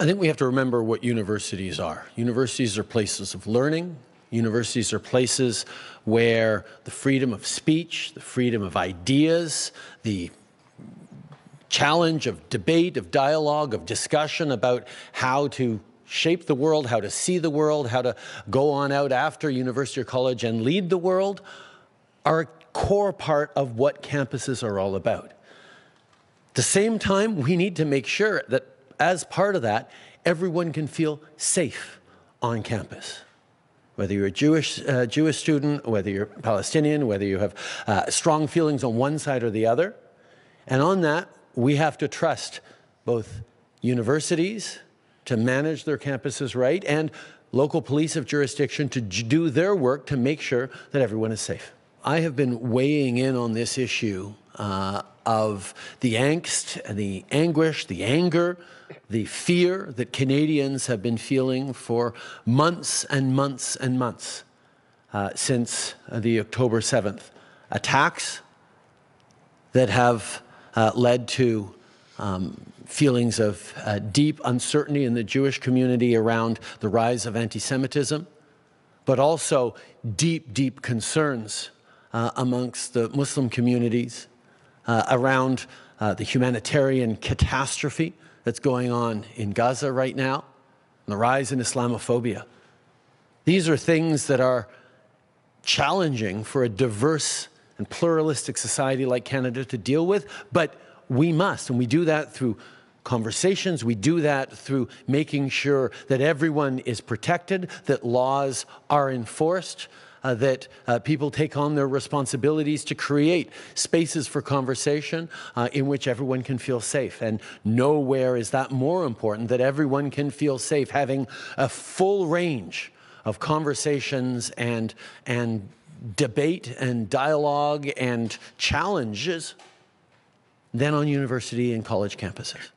I think we have to remember what universities are. Universities are places of learning. Universities are places where the freedom of speech, the freedom of ideas, the challenge of debate, of dialogue, of discussion about how to shape the world, how to see the world, how to go on out after university or college and lead the world are a core part of what campuses are all about. At the same time, we need to make sure that as part of that, everyone can feel safe on campus whether you're a Jewish, uh, Jewish student, whether you're Palestinian, whether you have uh, strong feelings on one side or the other. And on that, we have to trust both universities to manage their campuses right and local police of jurisdiction to do their work to make sure that everyone is safe. I have been weighing in on this issue uh, of the angst and the anguish, the anger, the fear that Canadians have been feeling for months and months and months uh, since the October 7th attacks that have uh, led to um, feelings of uh, deep uncertainty in the Jewish community around the rise of anti Semitism, but also deep, deep concerns uh, amongst the Muslim communities uh, around uh, the humanitarian catastrophe that's going on in Gaza right now, and the rise in Islamophobia. These are things that are challenging for a diverse and pluralistic society like Canada to deal with, but we must, and we do that through conversations. We do that through making sure that everyone is protected, that laws are enforced, uh, that uh, people take on their responsibilities to create spaces for conversation uh, in which everyone can feel safe. And nowhere is that more important that everyone can feel safe, having a full range of conversations and, and debate and dialogue and challenges than on university and college campuses.